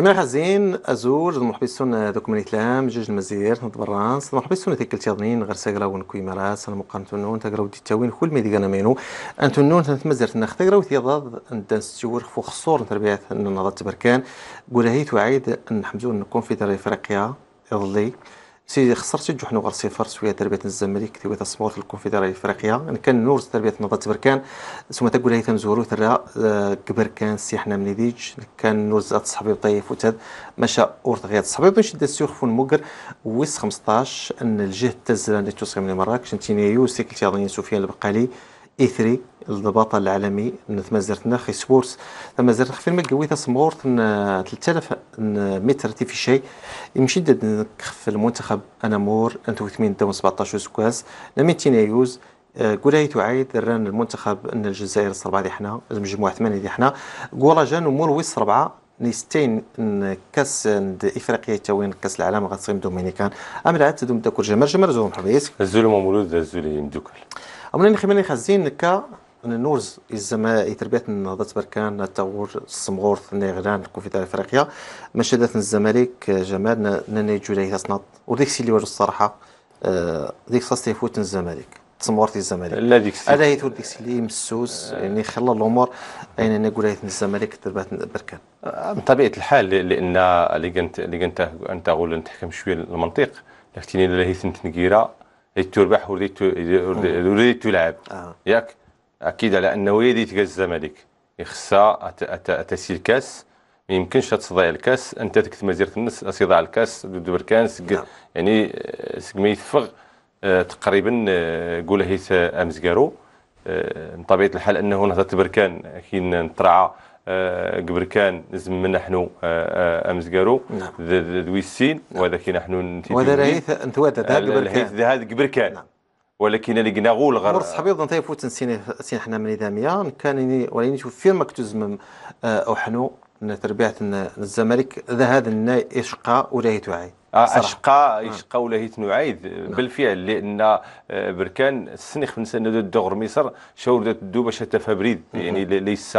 من حزين أزور المحبي السنة دوكمن إتلام جوج المزير نتبرانس المحبي السنة تكل تيضنين غير ساقراون كوي مراس المقام تنون تقراو ودي تاوين كل ميدي قانا مينو أن تنون تنتمزر تنخ تقراو تيضاد ندان ستيور خفو خصور تربية النهضة تبركان قولها هي توعيد أن حمزون كونفدرالية إفريقيا يضلي سي خسرتي جوحنا غير صفر شويه تربية الزمالك تيويتا السمور في الكونفدرالية الافريقية انا يعني كان نور تربية نوضة بركان ثم تقول هي تمزورو ترى آه، كبركان سي حنا منيديج كان نور زاد صحبي طيف وتاد مشى اورت غير صحبي باش يدي السيوخ فون موكر ويس 15 ان الجهه تزلان توصي من مراكش انتينيو سيكل تيضني سفيان البقالي اثري الضباط العالمي تمازرتنا خي سبورس تمازرت خفير ما قويتها سمورت 3000 متر تي في شيء يمشي نكخف المنتخب انا مور انتو وثمين دون 17 سكواس لما ايوز آه، قولايت عايد ران المنتخب ان الجزائر الصربعه دي حنا المجموعه ثمانيه دي حنا قولا جان ومور ويس ربعه نيستين كاس افريقيا تاوين كاس العالم غاتصيم دومينيكان ام لا تدوم تاكل جمر جمر زوم حبيس الزول مولود الزول يمدوكل امنا نخمن خازين كا أنا نورز إزما تربية نهضة بركان التغور السمغور نيغران كوفيدا افريقيا ماشي الزمالك آه، جمال ناني جولاي تصنط وديك سي اللي واجد الصراحة آه، ديك صاص تيفوت الزمالك في الزمالك لا ديك سي هذا يثور ديك سي اللي مسوس آه. يعني خلى الامور اين انا قول الزمالك تربية بركان بطبيعه الحال لان اللي كنت اللي كنت انت نتحكم شويه المنطق لكن اللي هي ثنت نكيره تربح وريتو تلعب ياك اكيد على ان وريدي تكاس الزمالك خصها تسيل الكاس ما يمكنش تضيع الكاس انت تكت مزيره النص صداع الكاس ضد بركان نعم. يعني آه، سك ما يتفغ آه، تقريبا آه، قول هيث امزكارو أه من طبيعه الحال انه نهضه بركان كي نترعى قبركان لازم من نحن امزكارو نعم دويسين نعم. وهذا كي نحن وهذا هيث انتواتت ذهب قبركان هذا قبركان نعم ولكن اللي غول غير مور صحبي ظن يفوت نسيني سين حنا من نظاميه كان ولكن شوف فيرما كتزمم او آه، حنو تربيعه الزمالك ذا هذا الناي اشقى ولا يتوعي آه، اشقى آه. اشقى ولا نعيد بالفعل لان بركان السنيخ من سنه الدغر مصر شاور الدو باش تفابريد يعني ليس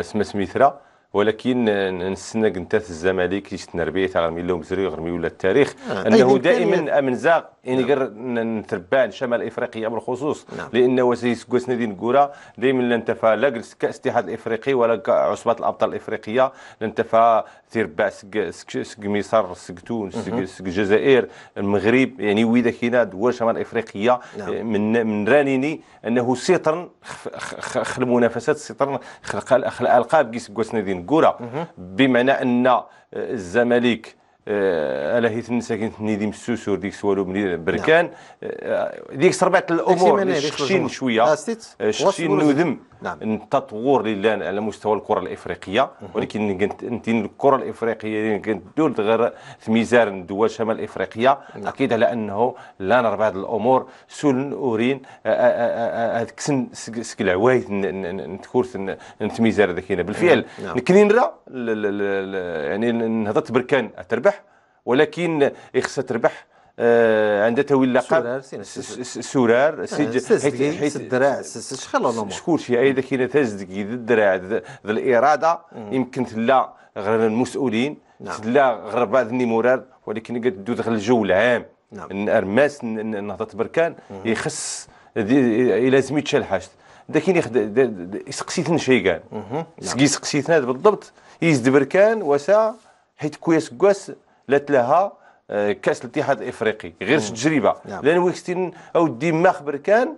سما سميثرا ولكن نستنى انت الزمالك يشتنربيه تاع غير ميلو مزري غير ميولا التاريخ انه دائما امنزاق يعني نعم. غير نتربان شمال افريقيا بالخصوص نعم. لان وسيس قسندين كورا دائما لن لا كاس الاتحاد الافريقي ولا عصبه الابطال الافريقيه لن تربع سك سك مصر سك تونس سك الجزائر المغرب يعني ويدا كينا دول شمال افريقيا نعم. من من رانيني انه سيطر خ المنافسات سيطر خلق الالقاب كيس قسندين كورا بمعنى ان الزمالك على آه، الناس كانت نيدي السوسور ديك سوالو من نعم. بركان آه، ديك سربعه الامور شين شويه شين نذم التطور اللي على مستوى الكره الافريقيه ولكن انت الكره الافريقيه اللي كندور غير في ميزان دول شمال افريقيا نعم. اكيد على انه لا نرى هذه الامور سول اورين هذاك آه، سن سك العوايد نتكورث نتميزار هذاك هنا بالفعل نعم. نكنين را يعني نهضت بركان تربح ولكن خصها تربح آه، عند عندها تاويل اللقب سورار سج آه، حيت الدراع شخل الامور شكون شي اذا كاين تزدكي ذا الدراع ذا الاراده يمكن تلا غير المسؤولين نعم. تلا غير بعض النمورار ولكن قد دو دخل الجو العام نعم ارماس نهضه بركان يخص لازم يتشال حاجته داكين يخد شي قال نعم. سقي ثن بالضبط يزد بركان وسا حيت كويس كواس لات لها آه، كاس الاتحاد الافريقي غير تجربه نعم. لان ويكستين او ما خبر كان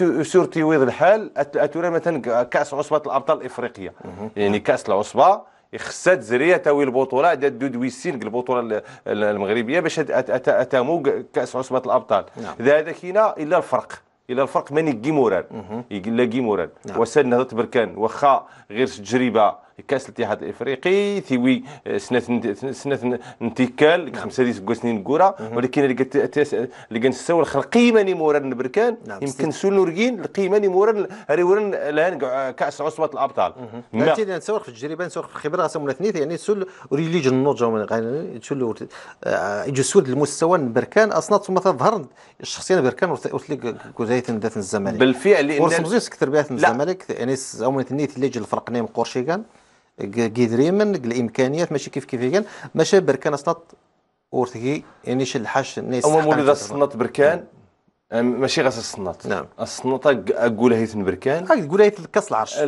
يسورتي ويض الحال اتورا مثلا كاس عصبه الابطال الافريقيه نعم. يعني كاس العصبه خصها تزري تاوي البطوله دو ويسين البطوله المغربيه باش اتامو كاس عصبه الابطال هذاك نعم. هنا الا الفرق الى الفرق ماني كيموران لا كيموران وسال نهضه بركان واخا غير تجربه كاس الاتحاد الافريقي ثوي آه، سنه سنه انتكال خمسه ديال سنين كورا ولكن اللي كنساو القيمه اللي مورا بركان نعم، يمكن سول نورجين القيمه اللي مورا ريورن الان كاس عصبه الابطال انت نسوق في التجربه نسوق في الخبره سمونا ثنيت يعني سول ريليج النوض سول جسود المستوى بركان اصلا ثم تظهر البركان بركان لك كوزايت ذات الزمالك بالفعل لان ورسم زيس كثر بها الزمالك يعني سمونا ثنيت اللي الفرق نيم قرشيكان كيدريمن الامكانيات ماشي كيف كيف كان ماشي بركان اصنط ورثي يعني شي الحاج الناس اول مولود صنط بركان نعم. ماشي غير السناط نعم السناطه اقول هيث بركان تقول هيث كاس العرش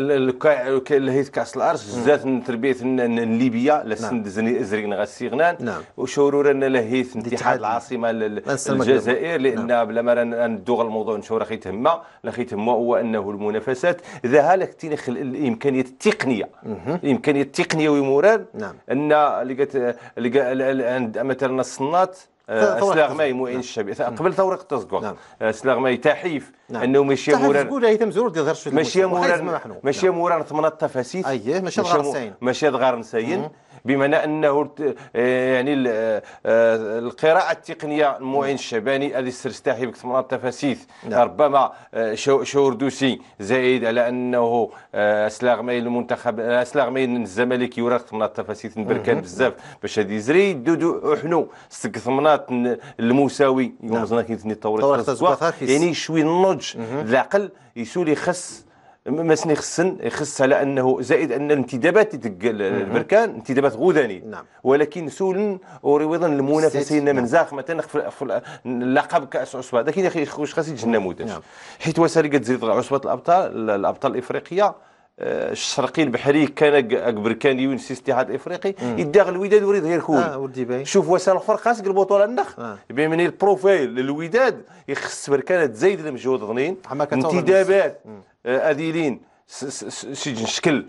هيث كاس العرش بالذات تربيه ليبيا لسند لسن زرين غسيغنان نعم وشورورا لهيث اتحاد العاصمه الجزائر لان نعم. بلا ما ندوغ الموضوع نشور اخي تهما لا تهما هو انه المنافسات ذا لك الامكانيات التقنيه الامكانيه التقنيه ومورال نعم ان لقات مثلا السناط آه، سلاغماي معين نعم. الشعبي آه، قبل طورق تزكر نعم. آه، سلاغماي تحيف نعم. انه ماشي مورا تقول هيثم زرور ديال غير ماشي مورا ماشي نعم. مورا ثمن التفاسيس اييه ماشي غار نساين ماشي غار نساين بمعنى أنه آه، يعني آه، آه، القراءة التقنية المعين الشباني الذي بك بكثمة التفاسيس نعم. ربما شوردوسي زائد على أنه أسلاغ مايل المنتخب أسلاغ مايل الزمالك يورا كثمة التفاسيس بركان بزاف باش هذه زري دودو احنو ثمنات المساوي يوزنا نعم. كيتني طوري يعني شوي النضج العقل يسولي خص ما سني خصن يخص على انه زائد ان الانتدابات ديك البركان انتدابات غوداني نعم. ولكن سولا ورويضا المنافسين نعم. من زاخ مثلا في اللقب كاس عصبه يا اخي واش خاص يتجنى مودش نعم. حيت وسالي كتزيد عصبه الابطال الابطال الافريقيه آه، الشرقي البحري كان بركان يونس الاتحاد الافريقي يداغ الوداد وريد غير كول آه ولدي باين شوف وسان اخر خاصك البطوله النخ آه. من البروفيل للوداد يخص بركان تزايد المجهود غنين انتدابات آه، اديلين شي شكل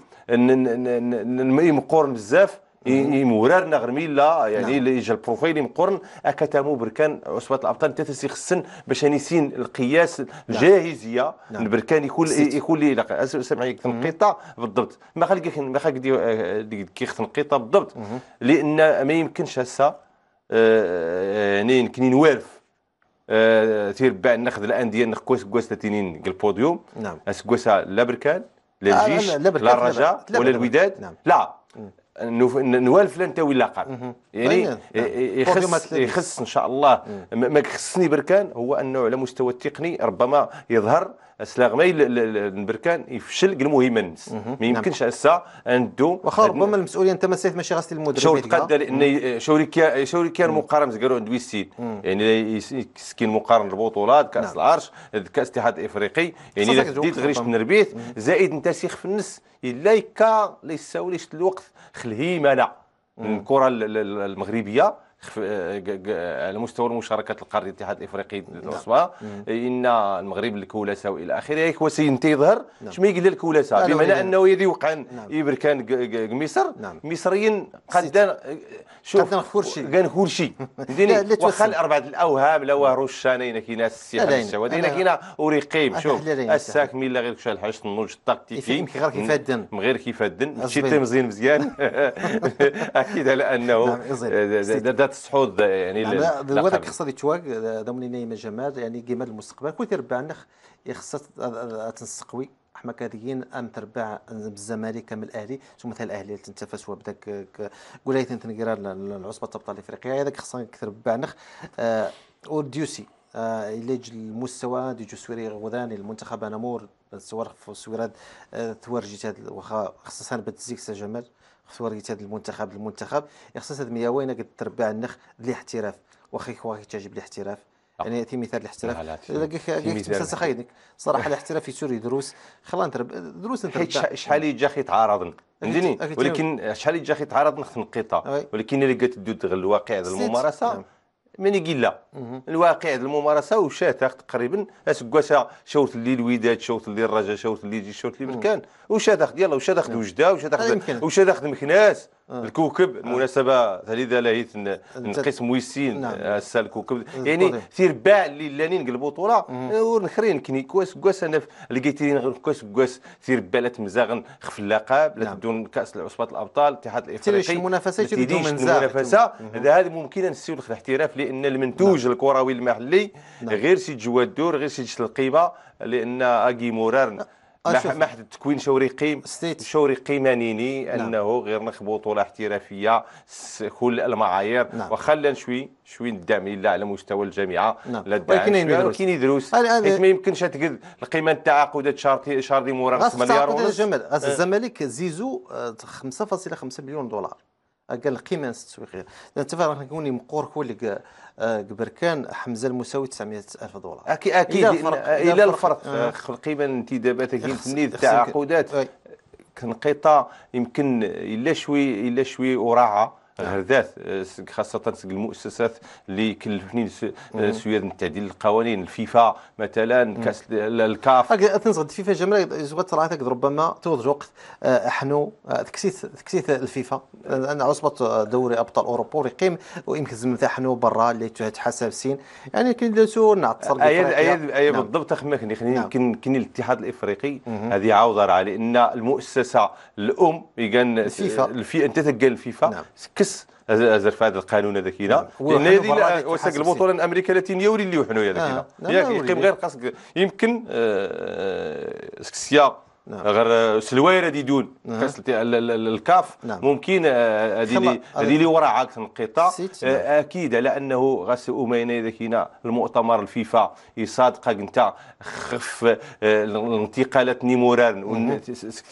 مقورن بزاف يمورارنا غير ميلا يعني نعم. اللي جا البروفايل مقرن اكتمو بركان عصبه الابطال ثلاثه سي خصن باش نسين القياس نعم. الجاهزيه نعم. البركان يكون يكون لي سمعي تنقيطه بالضبط ما خلق ما خلق آه، كي تنقيطه بالضبط لان ما يمكنش هسه آه، يعني كنين والف آه، تيربع ناخذ الانديه نقوس كوستا تنين البوديوم نعم اسكوسا لا بركان لا آه، الجيش لا, الرجاء ولا الوداد نعم. لا نوالف لا انت ولا قال يعني طيب، آه، نعم. يخص يخص ان شاء الله ما يخصني بركان هو انه على مستوى التقني ربما يظهر سلاغمي البركان يفشل المهمه نس ما يمكنش نعم. هسه ندو واخا ربما المسؤوليه انت سيف ماشي غاسل المدرب شوري قاد لان شوري شوري كان مقارن قالوا عند ويسيد يعني سكين مقارن البطولات كاس نعم. العرش كاس الاتحاد الافريقي يعني اذا ديت غريش نربيت زائد انت سيخ في النس الا كا لا الوقت خلهي مالا الكره المغربيه على مستوى المشاركات القاريه الاتحاد الافريقي نعم. للعصبه ان المغرب الكولاسه والى اخره وسينتي تيظهر ما نعم. يقول الكولاسه بمعنى انه يدي وقع نعم. يبركان مصر مصريين قد شوف كان خورشي كان خورشي واخا الاربعه الاوهام لا واه الشانين كاين السياحه السعوديه كاين كاين اوريقيم شوف الساكن ميلا غير كشال حاجه النوج التكتيكي غير كيف الدن غير كيف الدن شتي مزيان مزيان اكيد على انه ذات الصحود يعني يعني دلوقتي خصها تواك ضمن لنا مجامات يعني كيما المستقبل كل تربع نخ خصها تنسقوي حما كاديين ام تربع بالزمالك من الاهلي ثم مثل الاهلي تنتفس وبداك قولي تنقرا العصبه الرابطه الافريقيه هذاك خصها تربع نخ آه وديوسي آه يلج المستوى ديجو سويري غوداني المنتخب انا مور سوار في سويرات السويرات آه، تورجيت واخا خصصا بتزيك جمال خصو ريت هذا المنتخب المنتخب يخصص وين المياوين كتربع النخ الاحتراف واخا واخا كتعجب الاحتراف آه. يعني في مثال الاحتراف قلت خايدك صراحه الاحتراف في سوريا دروس خلا نترب دروس نترب حيت شحال يجا خيتعارض فهمتيني ولكن شحال يجا خيتعارض نخت نقيطه ولكن الا قلت الواقع هذا الممارسه نعم. من يقلا الواقع الممارسه وشاتها تقريبا اسكواسا شوت لي الوداد شوت لي الرجاء شوت لي جي شوت لي مكان وشاتها يلا وشاتها نعم. وجده وشاتها وشاتها مكناس آه. الكوكب آه. المناسبه هذه لاهيت نقسم ويسين نعم. هسا آه، الكوكب يعني سير باع اللي لانين البطولة ونخرين كني كواس كواس انا لقيتيني غير كواس كواس سير لا مزاغن خف اللقب لا نعم. تدون كاس عصبه الابطال الاتحاد الافريقي تيريش المنافسه تيدو من المنافسه هذا ممكن نسيو الاحتراف لان المنتوج نعم. الكروي المحلي غير سي جواد الدور غير سي القيمه لان اكي مورارن آه، ما محد التكوين شوريقي شوريقي منيني نعم. انه غير نخبه بطوله احترافيه كل المعايير نعم. وخلى شوي شوي ندعم الا على مستوى الجامعه نعم. لا الدعم ولكن يدروس حيت ما يمكنش تقد القيمه نتاع عقودات شارتي شهر مورا 8 مليار ونص أه. الزمالك زيزو 5.5 آه، مليون دولار قال القيمه التسويقيه نتفق راح نكون مقور كل آه، كبركان حمزه المساوي 900 الف دولار اكيد اكيد الى الفرق القيمه آه، آه. الانتدابات التمنيد التعاقدات كنقيطه يمكن الا شوي الا شوي وراعه هردات آه، خاصه المؤسسات اللي كلفني آه، سويد التعديل القوانين الفيفا مثلا كاس الكاف تنزغ الفيفا جمال زوات راه ربما توض وقت آه، حنو تكسيت تكسيت الفيفا لان عصبه دوري ابطال اوروبا ويقيم ويمكن زعما حنو برا اللي تحاسب سين يعني كاين دازو نعتصر اي نعم. بالضبط اخما يمكن نعم. كاين الاتحاد الافريقي هذه عاوده على لان المؤسسه الام كان الفيفا انت تقال الفيفا نعم. يس ازر فهاد القانون هذاك هنا النادي هذه وسق البطوله الامريكيه التي يوري اللي وحنا هذاك هنا آه، نعم. نعم، يقيم غير قصد يمكن آه، سكسيا نعم. غير سلوير دي دون نعم. الكاف نعم. ممكن هذه آه، اللي هذه اللي وراها عاكس القطاع آه، اكيد على انه غاس امينه اذا كاين المؤتمر الفيفا يصادقك انت خف آه، الانتقالات نيموران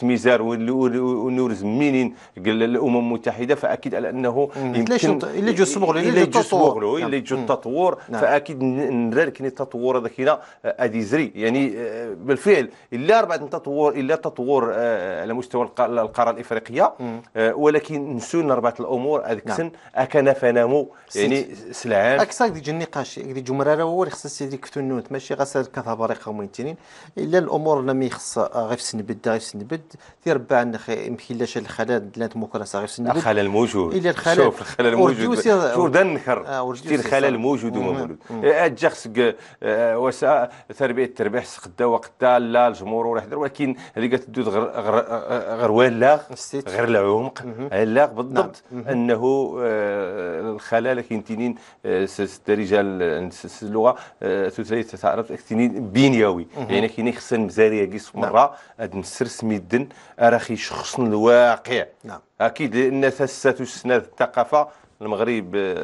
ميزار ونورز منين الامم المتحده فاكيد على انه يمكن الا جو سمغلو الا جو سمغلو الا جو التطور نعم. نعم. نعم. فاكيد نرى التطور هذاك هنا اديزري يعني بالفعل الا اربعه تطور الا تطور آه، آه، على مستوى القاره الافريقيه آه، ولكن نسوا ربط الامور هذاك نعم. السن اكن فنامو يعني سلعان اكثر ديك النقاش ديك الجمهور هو اللي خص سيدي كتنوت ماشي غير كثبريق ومنتنين الا الامور ما يخص غير في سنبد غير في سنبد تيربع مكيلاش الخلل لا ديموكراسي غير في سنبد الخلل موجود إلا الخلل شوف الخلل موجود جوردا نكر كثير خلل موجود وما اجا خصك وسا تربيه التربيح سقدا وقتا لا الجمهور يحضر ولكن هذه كتدوز غير غير غير غير العمق علاغ بالضبط نعم. انه آه، الخلل كاين تنين آه، رجال اللغه تتري تتعرف تنين بنيوي يعني كاين خصنا مزاريه كيس مره نعم. هاد نسرسم سميدن راه شخصن الواقع نعم اكيد لان ثسات الثقافه المغرب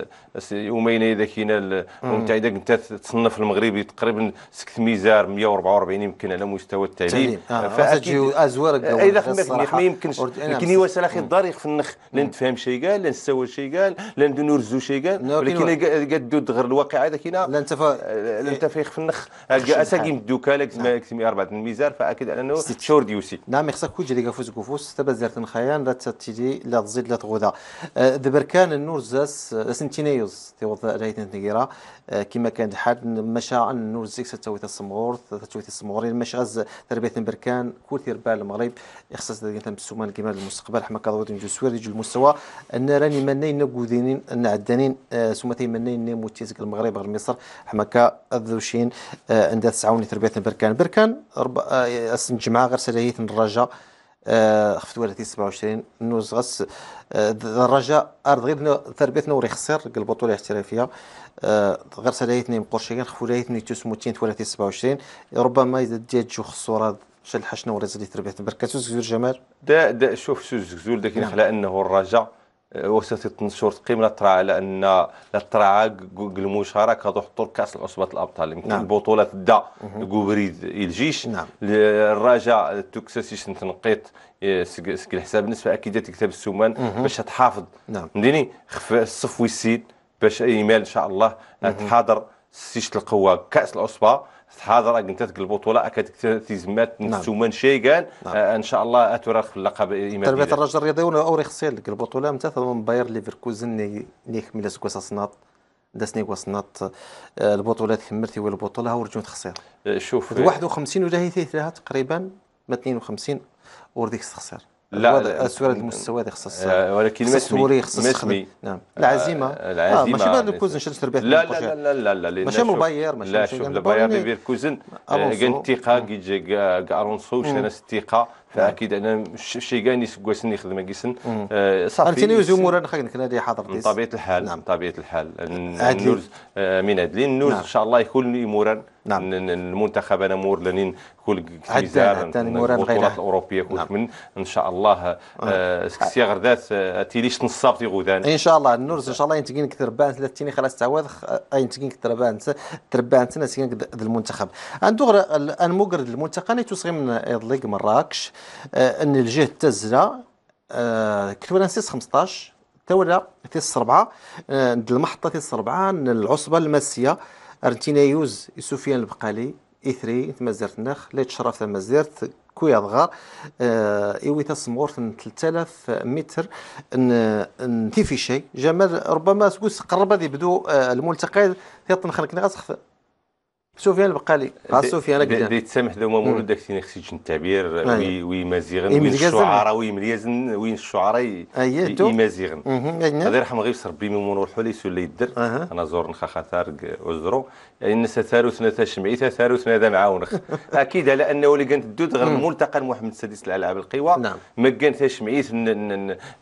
يومين اذا كاين الامم المتحده انت تصنف المغرب تقريبا سكت ميزار 144 يمكن على مستوى التعليم آه. فاكيد ازورك اذا ما يمكنش يمكن يوصل اخي الدار في النخ لا نتفهم شي قال لا نستوى شي قال لا نرزو شي قال ولكن قدود دغر الواقع هذا كاين لا نتفا آه، لا نتفايخ في النخ آه، اساكي مدوكا لك نعم. اربعه الميزار فاكيد انه شور ديوسي نعم خصك كل جري كفوز كفوس تبزرت نخيان لا تتيدي لا تزيد لا تغودا آه، دبر كان النور zas asentinayos وضع rayt tnegira كما كان حال مشى نورزيك زيك تاويت السمغور تاويت السمغورين مشى غاز تربيه بركان كل تربى المغرب يخصص ذلك السومان كيما المستقبل حما كضوت نجو جوسوير يجو المستوى ان راني منين نقودينين ان عدانين آه، سمتي منين نموتيزك المغرب غير مصر حما كا ذوشين عندها آه، تسعوني تربيه بركان بركان رب آه، جمعه غير سلاهيت الرجاء آه، خفت ولا 27 نوز غس آه، الرجاء ارض غير تربيتنا نوري خسر البطوله الاحترافيه آه، غير سلايتني مقرشيين خفوا لايتني تسموتين ولا 27 ربما اذا ديال جو خسورات شل حشنا ورزلي تربيت بركاتو زكزور جمال دا دا شوف شو زكزور داك كينخلى نعم. انه الرجاء وسيله تنشر قيم لا ترى على ان لا ترى المشاركه تحضر كاس العصبه الابطال يمكن نعم. البطوله تدا كوبريد الجيش نعم. الرجاء تكسسيش تنقيط اه، سك الحساب بالنسبه اكيد تكتب السمان باش تحافظ نعم. مديني خف الصف ويسيد باش ايمال ان شاء الله تحاضر سيشت القوه كاس العصبه حاضر راك انت البطوله اكاد تزمات نسومان نعم. شيغان شي نعم. آه ان شاء الله في اللقب الامام تربيه الرجل الرياضي ولا اوري لك البطوله متى من باير ليفركوزن ني ني خملات كوسا صناط داسني وصنات البطولات آه، خمرتي والبطوله ورجعت تخسير آه، شوف 51 ولا هي تقريبا 52 ورديك تخسير لا السؤال المستوى هذا خص آه، ولكن خص السوري خص مسمي نعم آه، العزيمه العزيمه آه، ماشي بعد الكوزن شد تربية لا لا لا لا لا لا ماشي من الباير ماشي من الباير باير ليفركوزن كان الثقه كي جا الونسو شنو الثقه فاكيد انا شي كاع نيس خدمه كيسن آه صافي ارتيني وزومور انا خاين كنا حاضر نعم. من طبيعه الحال نعم طبيعه الحال النورز آه من هاد النورز نعم. ان شاء الله يكون يمورا نعم المنتخب انا مور لانين كل كتيزار البطولات الاوروبيه كل نعم. من ان شاء الله آه سكسي غردات آه تنصاب نصابتي غودان ان شاء الله النورز ان شاء الله ينتقين كثر بان ثلاث تيني خلاص تعوض آه، ينتقين كثر كتربان تربان تنا المنتخب عندو غير مقرد المنتخب انا توصغي من ايض مراكش آه، ان الجهه تاع آه، كتبنا سيس 15 تولى تيس 4 عند المحطه تيس 4 العصبه الماسيه ارتينا يوز سفيان البقالي اثري مازرت النخ لا تشرف مازرت كويا ضغار اه ايوي تسمور 3000 متر ان ان في شيء جمال ربما سكوس قرب يبدو آه، الملتقى تيطن خلقنا غاسخ سفيان البقالي ها سفيان قدام دي تسامح ذو مولود داك تيني جن التعبير وي وي مازيغن وين الشعراء وي مليزن وين الشعراء اي مازيغن هذا يرحم غير ربي من مور حولي ولا يدر انا زور نخا خاطر عذرو ان ستاروثنا تشمعي تاروثنا ذا معاونخ اكيد على انه اللي كانت الدود غير الملتقى محمد السادس لالعاب القوى نعم ما كان شمعي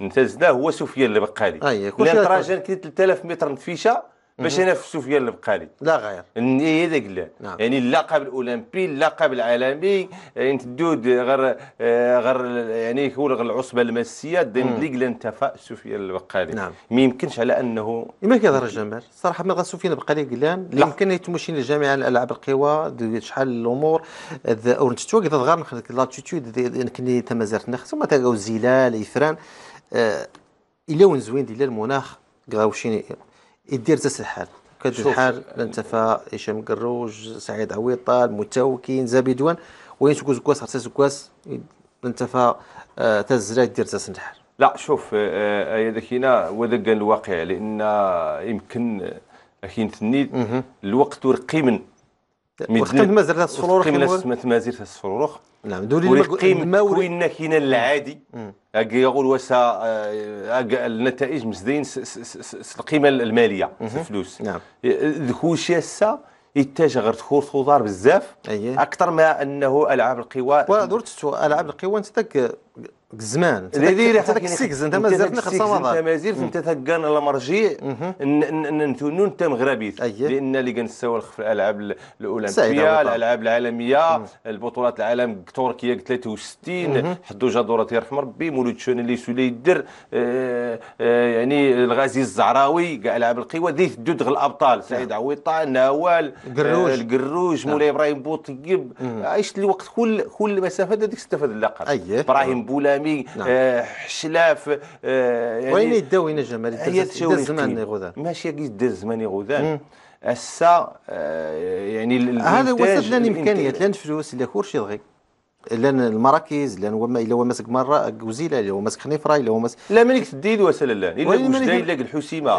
نتازنا هو سفيان البقالي اي كل تراجع 3000 متر نتفيشه باش في سفيان البقالي لا غير اني هذا لا نعم. يعني اللقب الاولمبي اللقب العالمي يعني تدود غير آه، غير يعني هو العصبه الماسيه ديمبلي لا انتفى سفيان البقالي نعم ما يمكنش على انه ما كيهضر الجمال الصراحه ما سفيان البقالي قلان يمكن يتمشي للجامعه الالعاب القوى شحال الامور ورنتشتو كذا غير لاتيتود يمكن تمازرت نخس وما تلقاو الزلال يفران آه، الا وين زوين ديال المناخ غاوشيني يدير ذات الحال كدير الحال لنتفا هشام كروج سعيد عويطال متوكين زابدوان وين سكوز كواس حتى سكواس لنتفا آه، تا يدير ذات الحال لا شوف هذاك آه، آه، هنا وذاك الواقع لان يمكن اكين ثني الوقت من وقت مازال الصفروخ قيمن مازال الصفروخ نعم دوري ويقيم كوينا كينا العادي يقول واش آه، النتائج مزدين القيمه الماليه الفلوس نعم دكوشي سا يتجه غير تخور خضار بزاف أيه. اكثر ما انه العاب القوى ودرت العاب القوى انت زمان الذي حتى داك السكز انت مازال نخلص رمضان انت مازال انت تكان المرجع نتونو انت مغربي لان اللي كنساو الخف الالعاب الاولمبيه الالعاب العالميه البطولات العالم تركيا 63 حدو جا جدورة يرحم ربي مولود شون اللي سولي يدير آه، آه، يعني الغازي الزعراوي كاع العاب القوى ذي الدود الابطال سعيد نعم. عويطه نوال آه، القروج القروج نعم. مولاي ابراهيم بوطيب عشت الوقت كل كل مسافه هذيك استفاد اللقب ابراهيم بولان نعم. آه، حشلاف نعم. آه يعني وين يداو جمال يدز زمان غذا ماشي يدز زمان غذا آه يعني هذا وسط لان امكانيات لان فلوس لا كورشي دغيك لان المراكز لان وما الا هو ماسك مره وزيله الا هو ماسك خنيفره الا هو ماسك لا مانيك تديد وسال لا الا بوجده إيه، آه، الا الحسيمه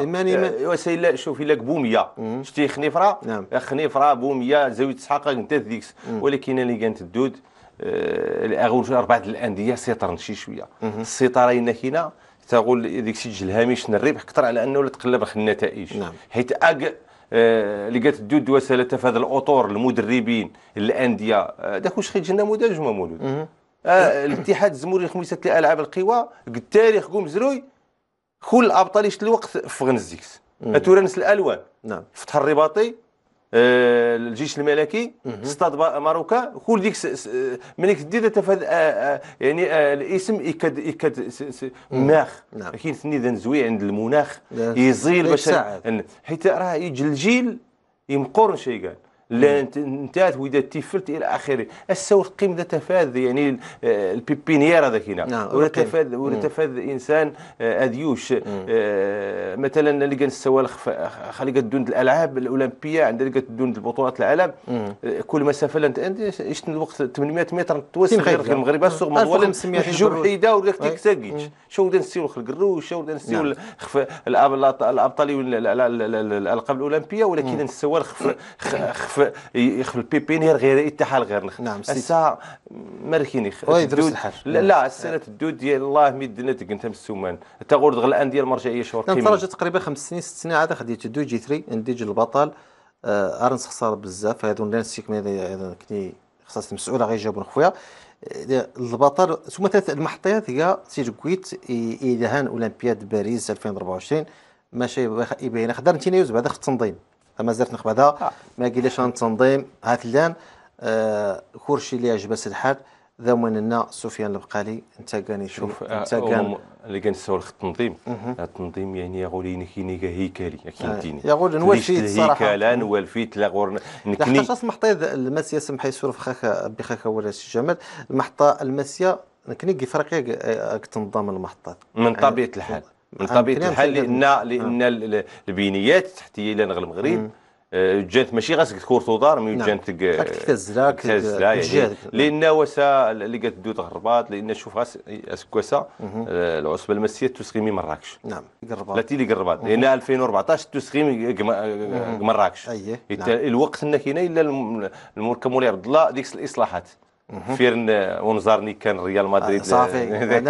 وسال شوف الا بوميه شتي خنيفره نعم. خنيفره بوميه زاويه اسحاق انت ذيك ولكن اللي كانت الدود آه، الاغون اربعه الانديه سيطرن شي شويه السيطره هنا تقول ديك الشيء الهامش الربح اكثر على انه تقلب النتائج نعم. حيت اك آه، اللي اللي كتدو وسالتها في هذا الاطور المدربين الانديه آه، داك واش خرج ما مولود آه الاتحاد الزموري خميسه الالعاب القوى قد تاريخ قوم زروي كل الابطال يشد الوقت في غنزيكس تورنس الالوان نعم فتح الرباطي آه، الجيش الملكي استاد ماروكا كل ديك ملي كدي تفاد يعني آه، الاسم يكد يكد مناخ نعم. كاين ذا زوي عند المناخ يزيل باش حيت راه يجي الجيل يمقرن شي قال لا انتهت وإذا تفلت إلى آخره السوق قيم تفاذ يعني البيبينيير هذاك هنا نعم، ولا تفاذ ولا تفاذ إنسان أديوش آه، آه، مثلا اللي كان السوال خلي كدوند الألعاب الأولمبية عند اللي كدوند البطولات العالم آه، كل مسافة شفت الوقت 800 متر توسع غير في المغرب السوق مولا حجوب حيدة ولا تكتاكيتش شو بدنا نسيو الخرقروش شو بدنا نسيو نعم. الابطال الالقاب الاولمبيه ولكن السوال خف يخفى يخفى البيبينير غير يتحال غير نخ نعم الساعه ماركينيخ يدرس الحاج لا, لا السنه الدود ديال الله ميدنا مسومان السمان تا غورد الان ديال المرجعيه شهور نعم، كيما تفرجت تقريبا خمس سنين ست سنين عاد خديت دو جي 3 نديج البطل آه ارنس خسر بزاف هذو الناس كني كني خصها غير جابون خويا آه، البطل ثم ثلاث المحطيات هي سيركويت إدهان أولمبياد باريس 2024 ماشي يبين خدر انتينيوز بعدا في التنظيم فما زرت نقبضها آه. ما قيلاش عن التنظيم هاتلان آه كورشي اللي عجبس الحال ذا من النا سفيان البقالي انت كان يشوف آه، انت كان اللي كان سول التنظيم التنظيم يعني يقول آه، نكيني هيكلي يعني يقول نوالفيت صراحه هيكلا نوالفيت لا غور نكني لحقاش اصلا محطي المسيا سمح يسور خاكا بخاكا ولا سي جمال المحطه المسيا نكني فرقيه تنظم المحطات من طبيعه الحال يعني من آه، طبيعه الحال لان آه. لان البنيات التحتيه لان المغرب جانت ماشي غير تكور تودار مي جانت تكتزلاك يعني لان وسا اللي دو الرباط لان شوف اسكو اسكوسا آه، العصبه المسيه من مراكش نعم لا اللي قربات لان 2014 تسخيمي مراكش ايه نعم. الوقت هنا كاين الا المركب مولاي عبد الله ديك الاصلاحات فيرن آه، ونزارني كان ريال مدريد آه، صافي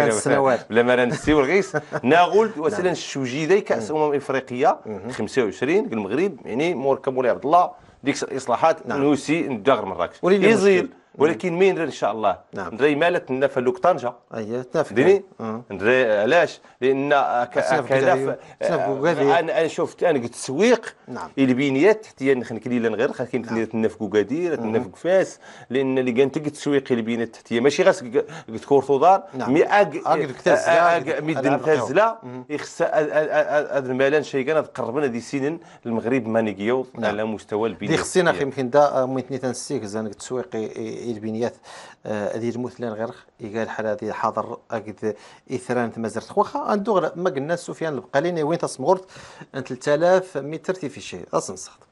آه، سنوات بلا ما نسيو الغيس ناغول وسيلا نعم. الشوجي ذي كاس امم افريقيا 25 المغرب يعني مور كمولي عبد الله ديك الاصلاحات نعم. نوسي غير مراكش يزيد ولكن مين ان شاء الله نعم نري مالك لوك طنجه اييه تنافل ديني أه. نري علاش لان كلاف انا شفت انا قلت التسويق نعم البنيات التحتيه نخنك ليلا غير خاكين نعم. تنف كوكادير تنف فاس لان اللي كانت قلت تسويق البنيات التحتيه ماشي غير قلت كورتو دار مي اك ميدن يخص هذا المالان شي كان قربنا دي سنين المغرب مانيكيو نعم. على مستوى البنيات اللي خصنا اخي يمكن دا ميتني تنسيك زعما التسويق البنيات هذه آه، المثلى غير قال حال هذه حاضر اكد اثران تمازرت واخا اندوغ ما قلنا سفيان البقالي وين تصمغرت 3000 متر في اصلا اصنصخت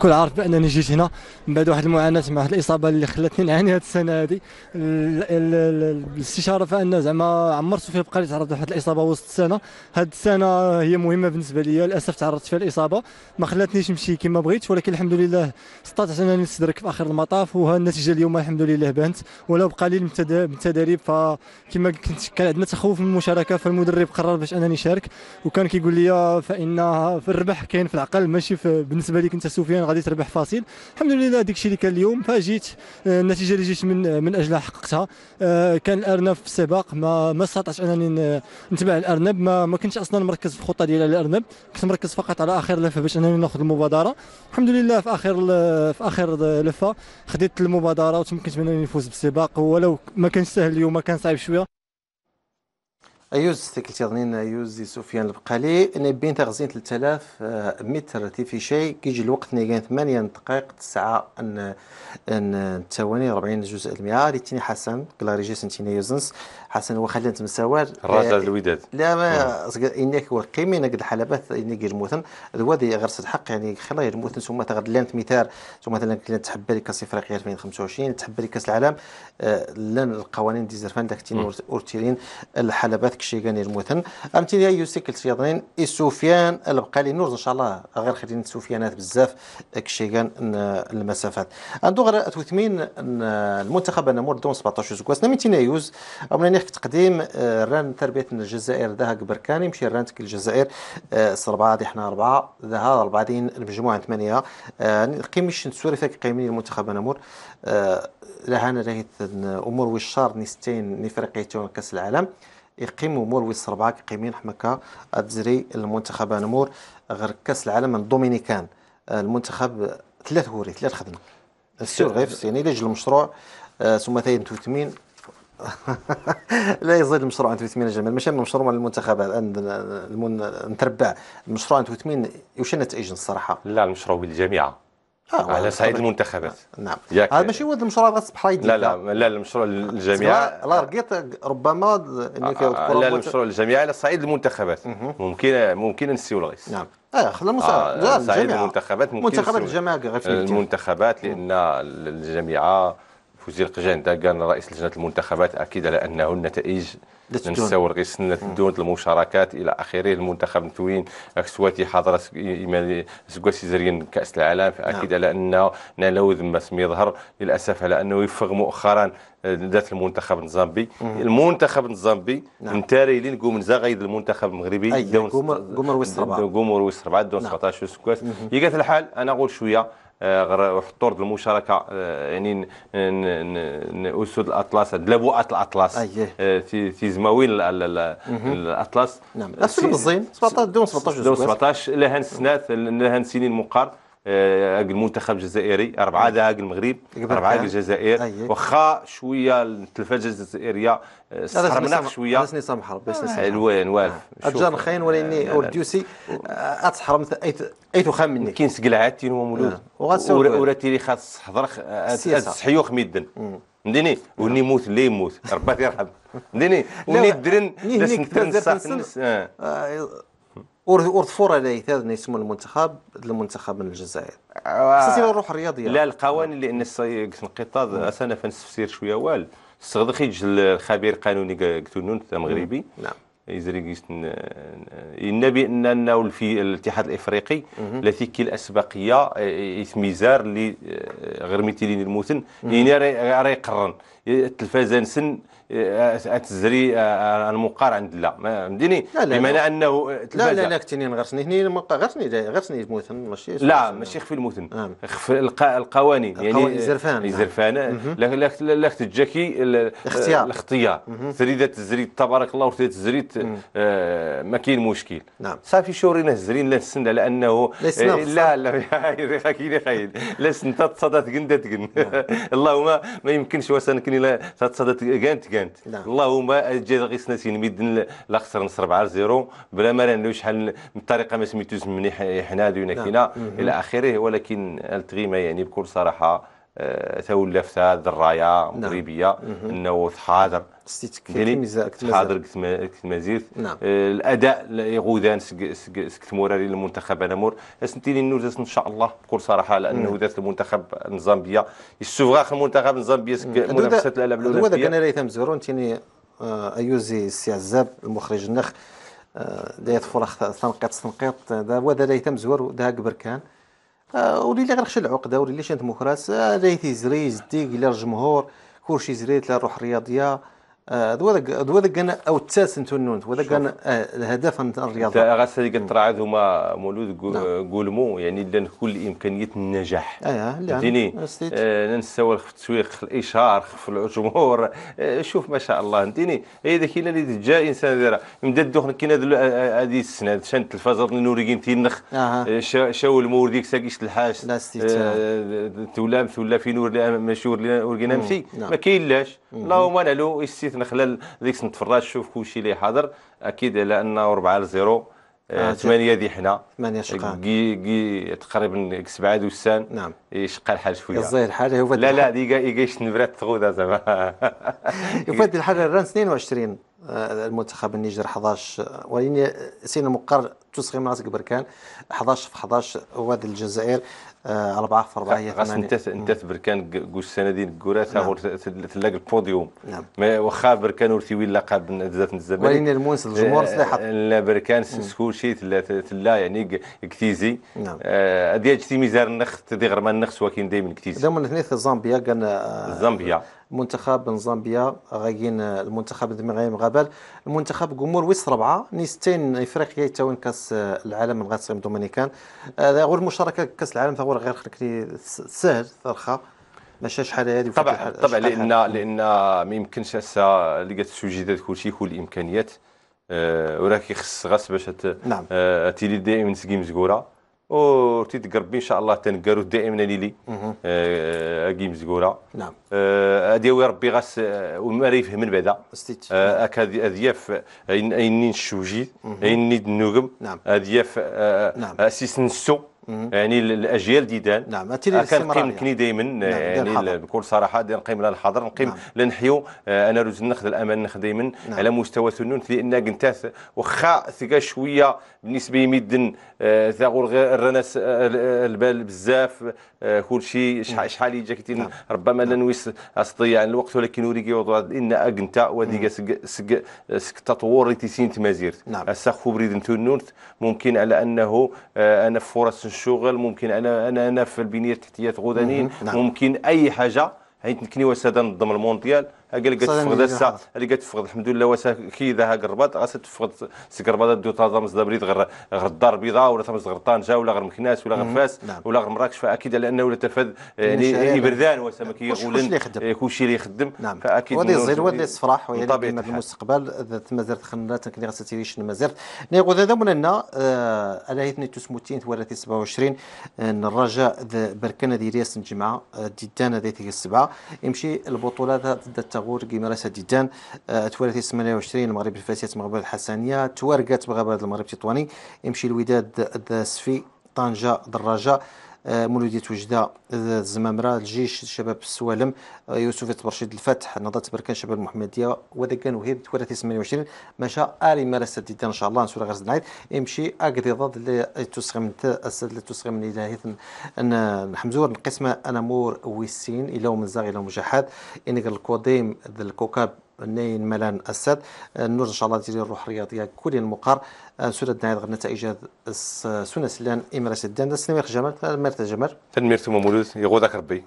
كل عارف بانني جيت هنا من بعد واحد المعاناه مع واحد الاصابه اللي خلاتني نعاني هذه السنه هذه الاستشاره فان زعما عمرت فيها بقى تعرض لواحد الاصابه وسط السنه هذه السنه هي مهمه بالنسبه لي للاسف تعرضت فيها الاصابه ما خلاتنيش نمشي كما بغيت ولكن الحمد لله استطعت انني نستدرك في اخر المطاف وها النتيجه اليوم الحمد لله بانت ولو بقليل من التداريب فكما كنت كان عندنا تخوف من المشاركه فالمدرب قرر باش انني نشارك وكان كيقول لي فان في الربح كاين في العقل ماشي بالنسبه لي كنت سفيان كان غادي تربح فاصل الحمد لله داك الشيء اللي كان اليوم فجيت آه، النتيجه اللي جيت من آه، من اجلها حققتها آه، كان الارنب في السباق ما ما استطعتش انني نتبع الارنب ما, ما كنتش اصلا مركز في الخطه ديال الارنب كنت مركز فقط على اخر لفه باش انني ناخذ المبادره الحمد لله في اخر في اخر لفه خديت المبادره وتمكنت من انني نفوز بالسباق ولو ما كانش سهل اليوم ما كان صعيب شويه أيوز تكتيرنين أيوز سفيان البقالي أنا بين تغزين 3000 متر تي في شي كيجي الوقت ني كان 8 دقائق 9 أن أن تواني 40 جزء المئة ريتيني حسن كلاريجي سنتيني يوزنس حسن هو وخلنا نتمساور الرجل آه، الوداد لا ما نعم. إنك قيمي نقد الحلبات إنك الموثن الوادي غرس الحق يعني خلا الموثن ثم تغد لانت ميتار ثم مثلا تحبى كاس افريقيا 2025 تحبى كاس العالم آه، لان القوانين ديزرفان داك تيني اورتيرين الحلبات كشيغاني المثن امثله يوسيك اي سفيان البقالي نورز ان شاء الله غير خدين سفيانات بزاف غان المسافات عندو غير تثمين المنتخب انا مور دون 17 سكواس نميتينا يوز امنا نيخ تقديم آه، ران تربيه الجزائر ذا بركاني مشي ران تك الجزائر سربعة آه، دي حنا اربعه ذاها اربعه دين المجموعه ثمانيه آه، قيمش نسوري فيك قيمين المنتخب انا مور لهانا راهي امور وشار نستين نفرقيتون كاس العالم يقيموا مور ويس ربعه كيقيمين حماكا تزري المنتخب نمور غير كاس العالم الدومينيكان آه، المنتخب ثلاث هوري ثلاث خدمه السور آه، غير يعني الا جا المشروع آه، ثم ثاني توتمين لا يزيد المشروع عن 300 جمال ماشي المشروع مشروع المنتخب نتربع المشروع عن 300 وش نتائج الصراحه لا المشروع بالجامعه آه على صعيد المنتخبات نعم هذا ماشي ولد المشروع غتصبح بحرايد لا لا لا المشروع الجميع لا رقيت ربما آه، آه، لا المشروع الجميع على صعيد المنتخبات ممكن ممكن نسيو الغيس نعم اه خلى على آه، صعيد المنتخبات ممكن منتخبات الجماعه المنتخبات لان الجامعه فوزي القجان كان رئيس لجنه المنتخبات اكد على انه النتائج نتساور غير سنة الدون المشاركات الى اخره المنتخب نتوين اكسواتي حضر سكواسي زرين كاس العالم نعم. فاكيد على انه ذم اسم يظهر للاسف على انه يفغ مؤخرا آه، ذات المنتخب الزامبي المنتخب الزامبي نعم. نتاري لين قوم زغيد المنتخب المغربي قمر قوم قمر ويستربع دون 17 سكواس يقات الحال انا اقول شويه آه، غير حطورد المشاركه آه، يعني اسود الاطلس دلبوءه الاطلس في في زماويل الاطلس نعم نفس الزين 17 دون 17 دون 17 لهن سنات لهن سنين مقار اجل آه، المنتخب الجزائري اربعه داق أيوة. المغرب اربعه الجزائر واخا أيوة. شويه التلفازه الجزائريه صرمناخ آه، شويه خاصني سامح ربي الوان والف آه. اجان خاين ولاني اورديوسي اتحرم اي تخام مني كاين سقلعات هو مولود وراتيري خاص حضر السحيوخ ميدن مديني وني يموت لي يموت ربي يرحم مديني وني درن نس نس ورثفور على هذا يسمو المنتخب المنتخب من الجزائر خصنا نروح الرياضيه لا القوانين لان نقيت انا نعم. فنستفسر شويه وال استغرقيج الخبير القانوني كتونون المغربي نعم يزري النبي ان انه في الاتحاد الافريقي التي كي الاسبقيه يثميزار اللي آه، غير لين الموتن يعني راه يقرن التلفازه نسن آه، اتزري آه، المقار عند لا فهمتيني بمعنى انه لا لا لا كتني غرسني هني ما غرسني غرسني موثن ماشي لا ماشي خفي الموثن نعم. خف القوانين يعني الزرفان نعم. الزرفان لا تجاكي الاختيار الاختيار تريد تزري تبارك الله وتريد تزري آه، ما كاين مشكل نعم صافي شورينا الزرين لا نسن على انه لا لا كاين خاين لا سنت تقن تقن نعم. اللهم ما يمكنش واسن سنتين الى تصدت كانت كانت نعم. اللهم الجزائر غير سنتين ميدن لا خسر نصر 4 0 بلا ما رانلو شحال من طريقه ما سميتوش من حنا دونا نعم. كينا الى اخره ولكن التغيما يعني بكل صراحه آه، تولف هذه الرايه نعم. مغربيه انه تحاضر تحاضر كتمازير مزيد الاداء غودان للمنتخب أنا مور سنتيني نوزاس ان شاء الله بكل صراحه لانه ذات المنتخب الزامبيا السوفغاخ المنتخب الزامبيا منافسه الالعاب الاولمبيه هذا كان ريثم زهرون تيني ايوزي آه، السي عزاب المخرج النخ آه، دايت فرخ تنقيط تنقيط هذا هو ذا ريثم زهر دا كبر كان آه، وليلي غنخشى العقده وليلي شنت مكراس راه تيزري يزديك كلا الجمهور كلشي زري لا الروح الرياضيه ذوذا ذوذا كان او انتو النون ذوذا كان آه، الهدف نتاع الرياضه غاس هذيك كترعى ذوما مولود نعم. قولمو يعني آه، آه، لان كل امكانيه النجاح ايه لا فهمتيني ننساو خف التسويق خف الاشهار خف الجمهور شوف ما شاء الله فهمتيني هي ذاك اللي جا انسان دايره يبدا الدوخ كاين هذه السنه شان التلفازه نوريكين تينخ شاو المور ديك ساكيش الحاج لا تولام ثولا في نور ماشي مشي نعم. ما كاين لاش اللهم نعلو استثنى خلال ديك نتفرج شوف كلشي اللي حاضر اكيد على انه 4 ل 0 8 دي حنا 8 شقان كي كي تقريبا سبعة دوسان نعم يشقى الحال شوية الزهر الحال هو لا لا دي كايش نبرات تغودا زعما يفاد الحال الران 22 آه، المنتخب النيجر 11 آه، ولكن آه، سين المقر تسخي من راسك بركان 11 في 11 واد الجزائر أربعة في أربعة هي غاس انتات انتات بركان قوش سنادين قوراتا نعم. تلاقي البوديوم نعم ما واخا بركان ورثي وين لقب بزاف الزمان ولكن المونس الجمهور آه، صلاح لا بركان سكول شي تلا تلا يعني كتيزي نعم آه، هذه آه تيميزار النخ تدي غير ما النخ ولكن دائما كتيزي دائما هنا زامبيا كان زامبيا منتخب من زامبيا غاكين المنتخب المغربي غابال المنتخب جمهور ويس ربعه نيستين افريقيا يتاون كاس العالم من غاتسيم دومينيكان غير المشاركه كاس العالم فهو غير خلقني سهل ثرخه ماشي شحال هذه طبعا طبعا لان لان ما يمكنش هسه اللي كل شيء كل الامكانيات آه، وراكي خص غاس باش نعم آه، تيلي دائما تسقي مزقوره وتتقرب ان شاء الله تنقارو دائما ليلي اكي آه، مزقوره نعم آه ربي غاس آه، وما يفهم من بعدا آه، اك اذياف ايني نشوجي نيد نوقم نعم اذياف نعم. اسيس نسو يعني الاجيال ديدان نعم كنقيم كني دائما يعني, نعم، آه، نعم، يعني نعم، بكل صراحه نقيم لها الحضر نقيم نعم. لنحيو آه، انا روز ناخذ الامان ناخذ دائما نعم. على مستوى ثنون لان كنت واخا ثقا شويه بالنسبه يمدن آه، ثاغور الرناس البال بزاف كل شيء شحال يجا كثير نعم. ربما لا نويس اصطيع الوقت ولكن وريكي ان اكنتا وديك سك سك سك تطور تيسين تمازيرت نعم. اسا خبري ممكن على انه انا فرص الشغل ممكن انا انا انا في البنيه التحتيه غدنين نعم. ممكن اي حاجه حيت واش هذا نظم المونديال قال قد تفقد الساعة اللي قد تفقد الحمد لله واسا كي ذا قربات غاس تفقد سكربات دو تا زمز غير غير الدار البيضاء ولا تمز غير طنجه ولا غير مكناس ولا غير فاس نعم. ولا غير مراكش فاكيد على انه تفاد يعني, يعني بردان واسا ما كيقولن كلشي اللي يخدم إيه، نعم. فاكيد وهذه الزير وهذه الصفراح وهي في المستقبل مازال خنات كلي غاس تيريش مازال نيغوذ هذا من هنا آه، على هيثني تسموتين ثوالثي 27 الرجاء آه، بركنا ذي رياس الجمعه ديدانا آه، ذي السبعه يمشي البطوله ضد غور كيمارسها ديدان آه، توالثي 28 المغرب الفاسية مغرب الحسانية توارقات مغرب المغرب التطواني يمشي الوداد السفي طنجة دراجة آه، مولودية وجدة الزمامرة آه، الجيش شباب السوالم آه، يوسف برشيد الفتح نهضة بركان شباب المحمدية وذا كان وهيب ثلاثة 28 ماشا آري مارس ديدان إن شاء الله نسورة غرز زنعيد يمشي أقدي ضد اللي من تسغم اللي من إلى أن حمزور القسمة أنا مور ويسين إلى ومن زاغ إلى مجحد إنك الكوديم الكوكب نين ملان الساد آه، نور ان شاء الله تيجي الروح الرياضيه كل المقر آه، سورة دنايد غير نتائج آه، سنة سلان إمارة الدان السنوية جمال تنميرت جمال تنمير تنميرت مولود يغوضك ربي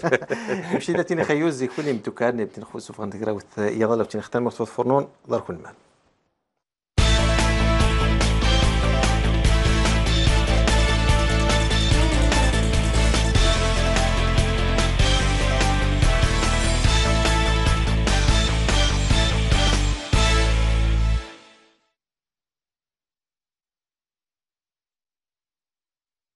مشي تيني خيوز كل يمتكان نبتين خوسوف غندقراو يضل تيني ختان مرتوض فرنون دار كل مال